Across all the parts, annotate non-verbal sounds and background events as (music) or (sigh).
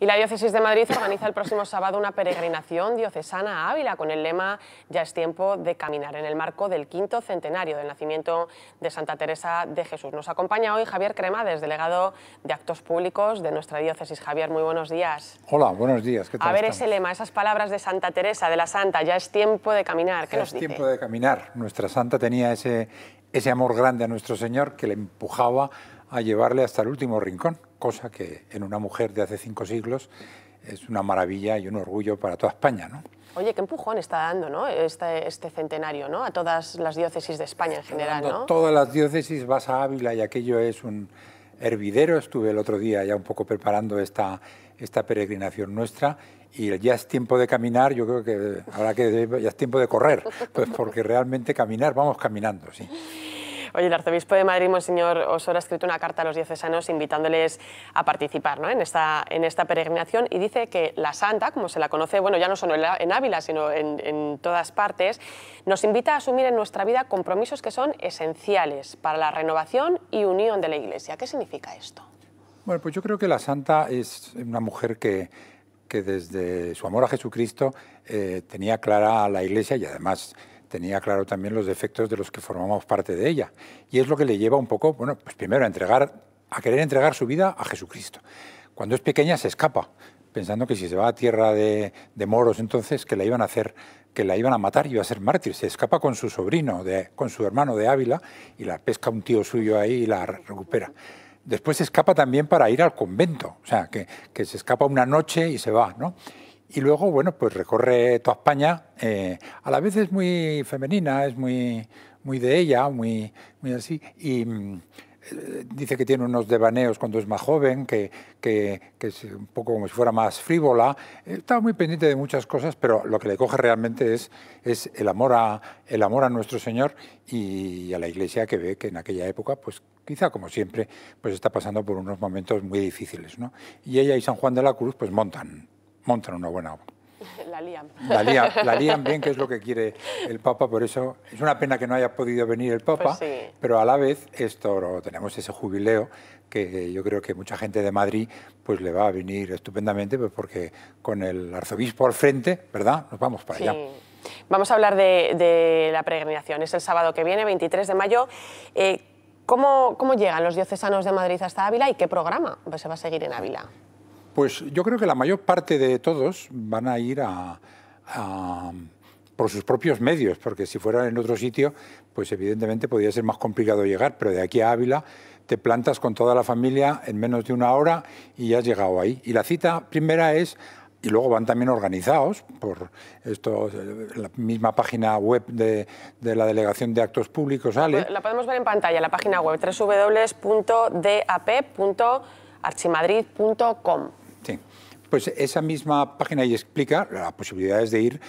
Y la Diócesis de Madrid organiza el próximo sábado una peregrinación diocesana a Ávila con el lema Ya es tiempo de caminar en el marco del quinto centenario del nacimiento de Santa Teresa de Jesús. Nos acompaña hoy Javier Cremades, delegado de Actos Públicos de nuestra Diócesis. Javier, muy buenos días. Hola, buenos días. ¿Qué tal a ver ese lema, esas palabras de Santa Teresa, de la Santa, Ya es tiempo de caminar. ¿Qué nos es tiempo de caminar. Nuestra Santa tenía ese, ese amor grande a nuestro Señor que le empujaba a llevarle hasta el último rincón, cosa que en una mujer de hace cinco siglos es una maravilla y un orgullo para toda España. ¿no? Oye, qué empujón está dando ¿no? este, este centenario ¿no? a todas las diócesis de España en general. ¿no? Todas las diócesis, vas a Ávila y aquello es un hervidero. Estuve el otro día ya un poco preparando esta, esta peregrinación nuestra y ya es tiempo de caminar, yo creo que ahora que ya es tiempo de correr, pues porque realmente caminar, vamos caminando, sí. Oye, el arzobispo de Madrid, Monseñor Osor, ha escrito una carta a los años invitándoles a participar en, esta, en esta peregrinación y dice que la Santa, como se la conoce, bueno, ya no solo en Ávila, sino en, todas partes, nos invita a asumir en nuestra vida compromisos que son esenciales para la renovación y unión de la Iglesia. ¿Qué significa esto? Bueno, pues yo creo que la Santa es una mujer que, que desde su amor a Jesucristo eh, tenía clara a la Iglesia y además tenía claro también los defectos de los que formamos parte de ella. Y es lo que le lleva un poco, bueno, pues primero a entregar, a querer entregar su vida a Jesucristo. Cuando es pequeña se escapa, pensando que si se va a tierra de, moros entonces, que la iban a hacer que la iban a matar y iba a ser mártir. Se escapa con su sobrino, con su hermano de Ávila, y la pesca un tío suyo ahí y la recupera. Después se escapa también para ir al convento, o sea, que, que se escapa una noche y se va, ¿no? Y luego, bueno, pues recorre toda España. Eh, a la vez es muy femenina, es muy, muy de ella, muy, muy así. Y mm, eh, dice que tiene unos devaneos cuando es más joven, que, es un poco como si fuera más frívola. Está muy pendiente de muchas cosas, pero lo que le coge realmente es, es el, amor a, el amor a nuestro Señor y a la Iglesia que ve que en aquella época, pues quizá como siempre, pues está pasando por unos momentos muy difíciles. ¿no? Y ella y San Juan de la Cruz pues montan montan una buena (laughs) La lían. La (laughs) bien, que es lo que quiere el Papa, por eso es una pena que no haya podido venir el Papa, pues pero a la vez esto tenemos ese jubileo que yo creo que mucha gente de Madrid pues le va a venir estupendamente, pues porque con el arzobispo al frente, ¿verdad? Nos vamos para allá. Vamos a hablar de, la peregrinación, es el sábado que viene, 23 de mayo. Eh, ¿Cómo, ¿Cómo, llegan los diocesanos de Madrid hasta Ávila y qué programa pues se va a seguir en Ávila? Pues yo creo que la mayor parte de todos van a ir por sus propios medios, porque si fueran en otro sitio, pues evidentemente podría ser más complicado llegar, pero de aquí a Ávila te plantas con toda la familia en menos de una hora y ya has llegado ahí. Y la cita primera es y luego van también organizados por esto, eh, la misma página web de, la Delegación de Actos Públicos. La podemos ver en pantalla, la página web www.dap.archimadrid.com. Pues esa misma página y explica las posibilidades de ir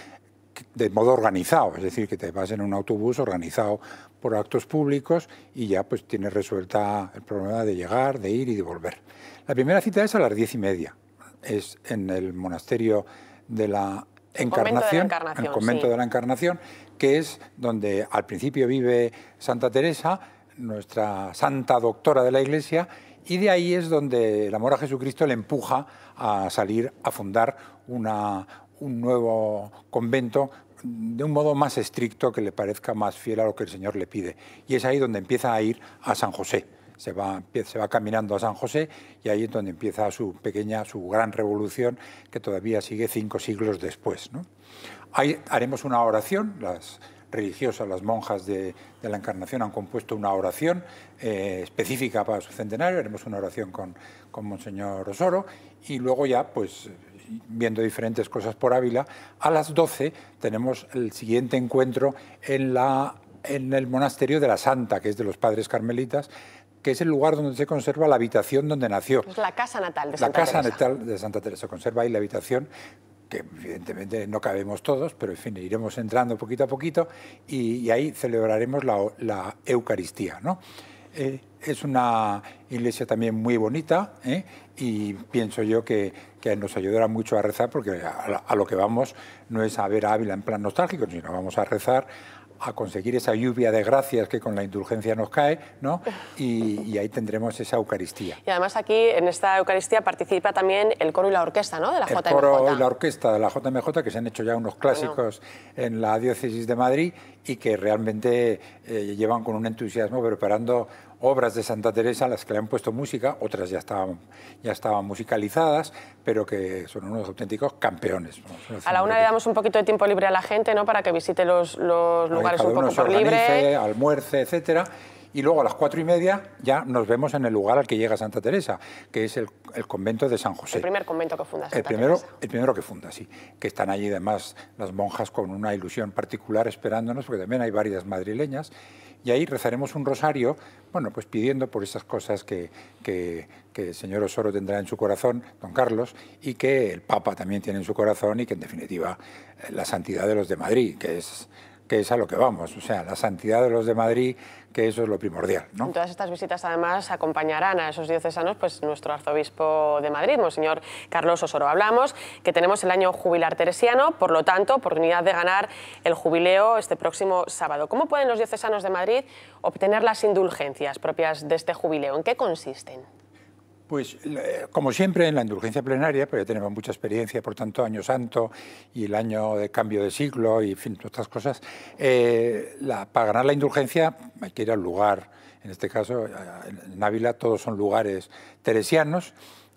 de modo organizado, es decir, que te vas en un autobús organizado por actos públicos y ya pues tienes resuelta el problema de llegar, de ir y de volver. La primera cita es a las diez y media, es en el monasterio de la Encarnación, el convento de la Encarnación, que es donde al principio vive Santa Teresa, nuestra santa doctora de la Iglesia, y de ahí es donde el amor a Jesucristo le empuja a salir a fundar un nuevo convento de un modo más estricto que le parezca más fiel a lo que el Señor le pide. Y es ahí donde empieza a ir a San José. Se va, se va, caminando a San José y ahí es donde empieza su pequeña, su gran revolución que todavía sigue cinco siglos después. Ahí haremos una oración, las, religiosas, las monjas de, la Encarnación, han compuesto una oración eh, específica para su centenario. Haremos una oración con, con Monseñor Osoro y luego ya, pues viendo diferentes cosas por Ávila, a las 12 tenemos el siguiente encuentro en, la, en el monasterio de la Santa, que es de los padres carmelitas, que es el lugar donde se conserva la habitación donde nació. Es la casa natal de Santa Teresa. La casa natal de Santa Teresa conserva ahí la habitación que evidentemente no cabemos todos, pero en fin, iremos entrando poquito a poquito y, ahí celebraremos la, Eucaristía. ¿no? Eh, es una iglesia también muy bonita ¿eh? y pienso yo que, nos ayudará mucho a rezar porque a, lo que vamos no es a ver Ávila en plan nostálgico, sino vamos a rezar a conseguir esa lluvia de gracias que con la indulgencia nos cae, ¿no? Y, ahí tendremos esa Eucaristía. Y además aquí, en esta Eucaristía, participa también el coro y la orquesta, ¿no? De la JMJ. El coro y la orquesta de la JMJ, que se han hecho ya unos clásicos en la diócesis de Madrid y que realmente eh, llevan con un entusiasmo preparando obras de Santa Teresa las que le han puesto música, otras ya estaban, ya estaban musicalizadas, pero que son unos auténticos campeones. A la una le damos un poquito de tiempo libre a la gente, ¿no? Para que visite los, lugares un poco por libre. almuerce, etcétera y luego a las cuatro y media ya nos vemos en el lugar al que llega Santa Teresa, que es el, convento de San José. El primer convento que funda el primero, El primero que funda, sí, que están allí además las monjas con una ilusión particular esperándonos, porque también hay varias madrileñas, y ahí rezaremos un rosario, bueno, pues pidiendo por esas cosas que, que el señor Osoro tendrá en su corazón, don Carlos, y que el Papa también tiene en su corazón, y que en definitiva eh, la santidad de los de Madrid, que es que es a lo que vamos, o sea, la santidad de los de Madrid, que eso es lo primordial. ¿no? Todas estas visitas además acompañarán a esos diocesanos pues, nuestro arzobispo de Madrid, Monseñor Carlos Osoro. Hablamos que tenemos el año jubilar teresiano, por lo tanto, oportunidad de ganar el jubileo este próximo sábado. ¿Cómo pueden los diocesanos de Madrid obtener las indulgencias propias de este jubileo? ¿En qué consisten? Pues como siempre en la indulgencia plenaria, pues ya tenemos mucha experiencia, por tanto, Año Santo y el año de cambio de siglo y en fin, todas cosas, eh, la, para ganar la indulgencia hay que ir al lugar, en este caso en Ávila todos son lugares teresianos,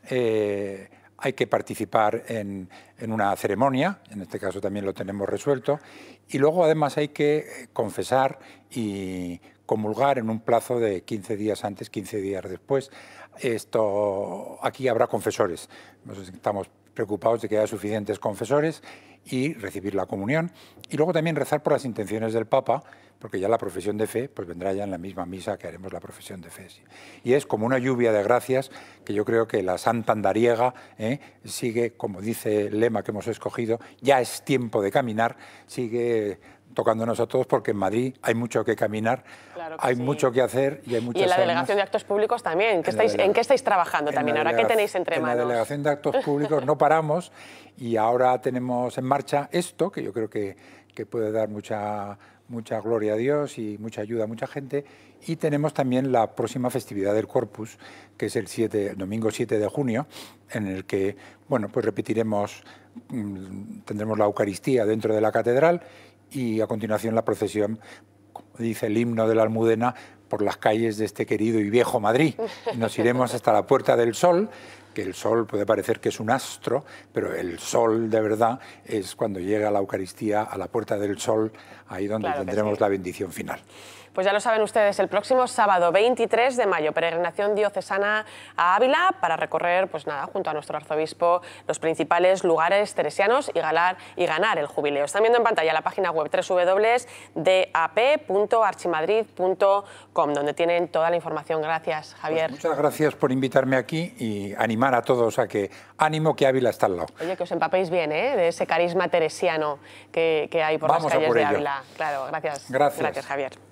eh, hay que participar en, en una ceremonia, en este caso también lo tenemos resuelto, y luego además hay que confesar y comulgar en un plazo de 15 días antes, 15 días después esto, aquí habrá confesores. estamos preocupados de que haya suficientes confesores y recibir la comunión. Y luego también rezar por las intenciones del Papa, porque ya la profesión de fe pues vendrá ya en la misma misa que haremos la profesión de fe. Y es como una lluvia de gracias que yo creo que la Santa Andariega ¿eh? sigue, como dice el lema que hemos escogido, ya es tiempo de caminar, sigue tocándonos a todos porque en Madrid hay mucho que caminar, hay mucho que hacer y hay muchas Y en la Delegación de Actos Públicos también, en, qué estáis trabajando también ahora? ¿Qué tenéis entre manos? En la Delegación de Actos Públicos no paramos y ahora tenemos en marcha esto, que yo creo que, puede dar mucha, mucha gloria a Dios y mucha ayuda a mucha gente. Y tenemos también la próxima festividad del Corpus, que es el, 7, domingo 7 de junio, en el que bueno, pues repetiremos, mm, tendremos la Eucaristía dentro de la catedral y a continuación la procesión, dice el himno de la Almudena, por las calles de este querido y viejo Madrid. Nos iremos hasta la Puerta del Sol, que el sol puede parecer que es un astro, pero el sol de verdad es cuando llega la Eucaristía a la Puerta del Sol, ahí donde tendremos la bendición final. Pues ya lo saben ustedes, el próximo sábado 23 de mayo, peregrinación diocesana a Ávila para recorrer, pues nada, junto a nuestro arzobispo, los principales lugares teresianos y ganar, y ganar el jubileo. Están viendo en pantalla la página web www.dap.archimadrid.com, donde tienen toda la información. Gracias, pues Javier. muchas gracias por invitarme aquí y animar a todos a que ánimo que Ávila está al lado. Oye, que os empapéis bien, ¿eh? De ese carisma teresiano que, hay por las calles de Ávila. Claro, gracias. Gracias, gracias Javier.